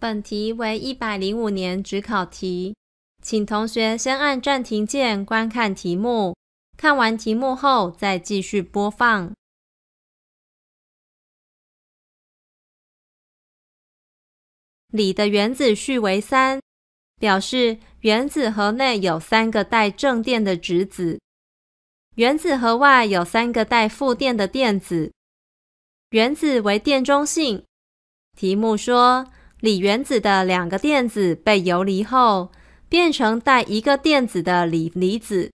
本题为一百零五年指考题，请同学先按暂停键观看题目，看完题目后再继续播放。锂的原子序为三，表示原子核内有三个带正电的质子，原子核外有三个带负电的电子，原子为电中性。题目说。锂原子的两个电子被游离后，变成带一个电子的锂离子。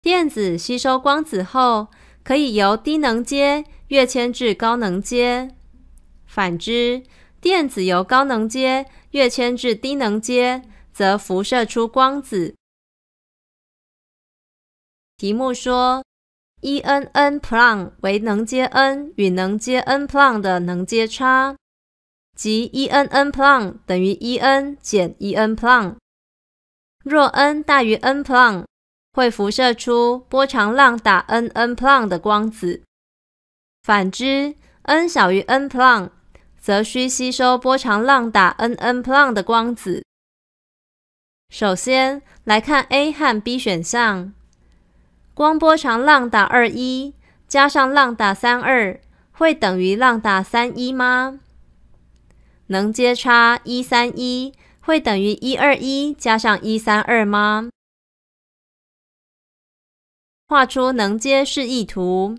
电子吸收光子后，可以由低能阶跃迁至高能阶；反之，电子由高能阶跃迁至低能阶，则辐射出光子。题目说。E_n n p l a n 为能阶 n 与能阶 n p l a n 的能阶差，即 E_n n p l a n 等于 E_n 减 e n p l a n 若 n 大于 n p l a n 会辐射出波长浪打 n n p l a n 的光子；反之，n 小于 n p l a n 则需吸收波长浪打 n n p l a n 的光子。首先来看 A 和 B 选项。光波长浪打二一加上浪打三二会等于浪打三一吗？能接差一三一会等于一二一加上一三二吗？画出能接示意图。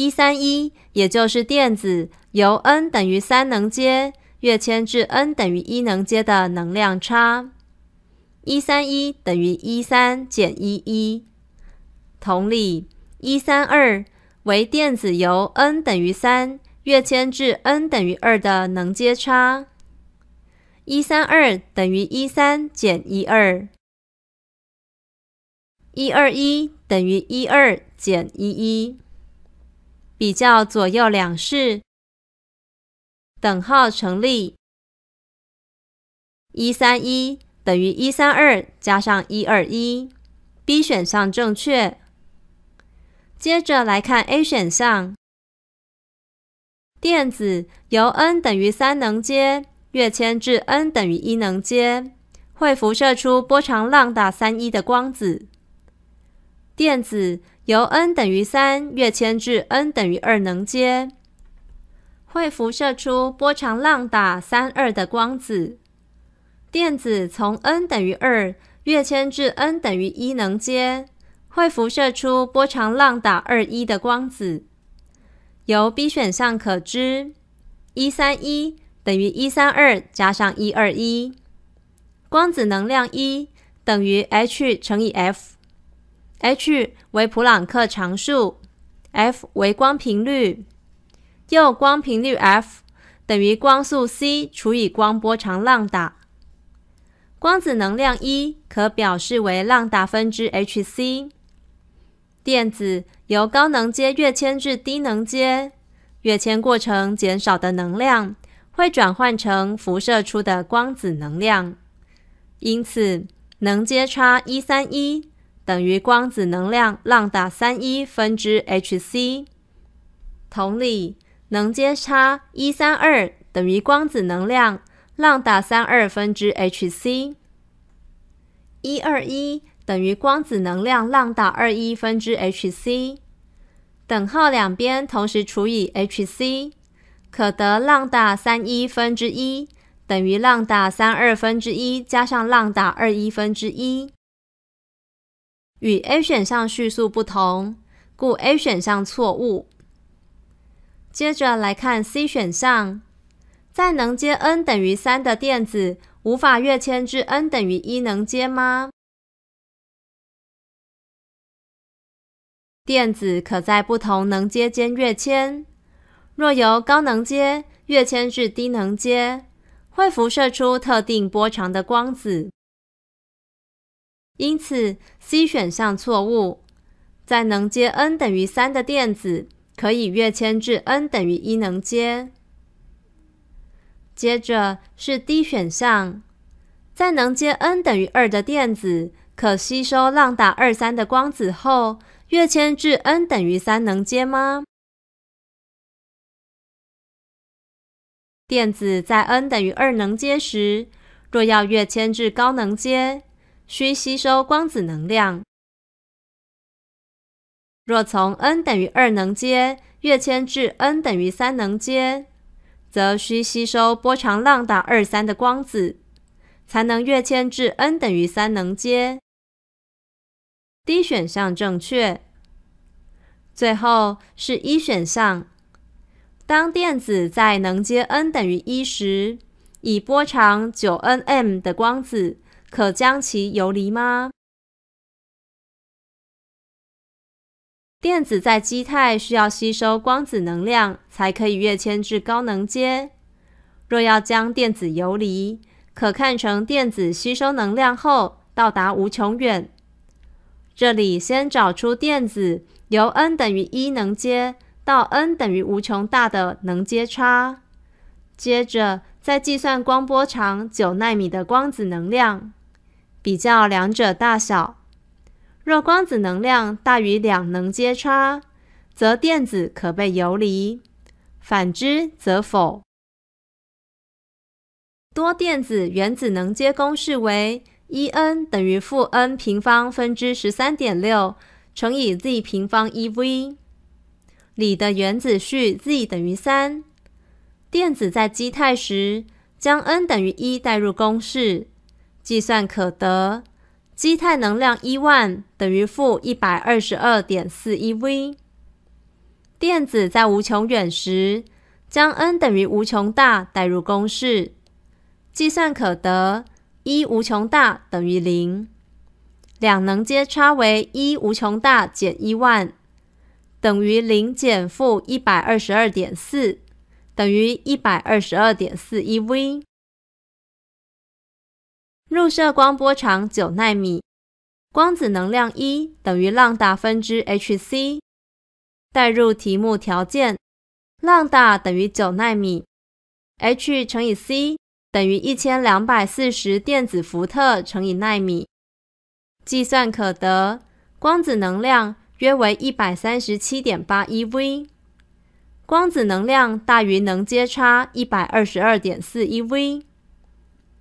一三一，也就是电子由 n 等于三能阶跃迁至 n 等于一能阶的能量差。一三一等于一三减一一。同理，一三二为电子由 n 等于三跃迁至 n 等于二的能阶差。一三二等于一三减一二。一二一等于一二减一一。比较左右两式，等号成立，一三一等于一三二加上一二一，B 选项正确。接着来看 A 选项，电子由 n 等于三能阶跃迁至 n 等于一能阶，会辐射出波长浪大三一的光子，电子。由 n 等于三跃迁至 n 等于二能阶，会辐射出波长浪打三二的光子；电子从 n 等于二跃迁至 n 等于一能阶，会辐射出波长浪打二一的光子。由 B 选项可知，一三一等于一三二加上一二一。光子能量一等于 h 乘以 f。h 为普朗克常数，f 为光频率。又光频率 f 等于光速 c 除以光波长浪打。光子能量一可表示为浪打分之 h c。电子由高能阶跃迁至低能阶，跃迁过程减少的能量会转换成辐射出的光子能量。因此，能阶差一三一。等于光子能量浪打三一分之 h c。同理，能阶差一三二等于光子能量浪打三二分之 h c。一二一等于光子能量浪打二一分之 h c。等号两边同时除以 h c，可得浪打三一分之一等于浪打三二分之一加上浪打二一分之一。与 A 选项叙述不同，故 A 选项错误。接着来看 C 选项，在能阶 n 等于三的电子无法跃迁至 n 等于一能阶吗？电子可在不同能阶间跃迁，若由高能阶跃迁至低能阶，会辐射出特定波长的光子。因此，C 选项错误。在能阶 n 等于三的电子可以跃迁至 n 等于一能阶。接着是 D 选项，在能阶 n 等于二的电子可吸收浪打二三的光子后跃迁至 n 等于三能阶吗？电子在 n 等于二能阶时，若要跃迁至高能阶。需吸收光子能量。若从 n 等于二能阶跃迁至 n 等于三能阶，则需吸收波长浪大二三的光子，才能跃迁至 n 等于三能阶。D 选项正确。最后是一选项：当电子在能阶 n 等于一时，以波长九 nm 的光子。可将其游离吗？电子在基态需要吸收光子能量才可以跃迁至高能阶。若要将电子游离，可看成电子吸收能量后到达无穷远。这里先找出电子由 n 等于一能阶到 n 等于无穷大的能阶差，接着再计算光波长九纳米的光子能量。比较两者大小，若光子能量大于两能阶差，则电子可被游离；反之则否。多电子原子能阶公式为 E_n 等于负 n 平方分之十三点六乘以 z 平方 eV。锂的原子序 z 等于三，电子在基态时将 n 等于一代入公式。计算可得基态能量一万等于负一百二十二点四一 v 电子在无穷远时，将 n 等于无穷大代入公式，计算可得一无穷大等于零。两能阶差为一无穷大减一万，等于零减负一百二十二点四，等于一百二十二点四一 v 入射光波长九纳米，光子能量一等于浪大分之 h c。代入题目条件，浪大等于九纳米，h 乘以 c 等于一千两百四十电子伏特乘以纳米，计算可得光子能量约为一百三十七点八一 V。光子能量大于能阶差一百二十二点四一 V，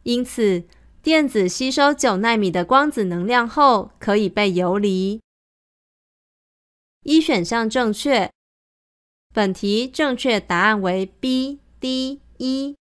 因此。电子吸收九纳米的光子能量后，可以被游离。一选项正确，本题正确答案为 B、D、E。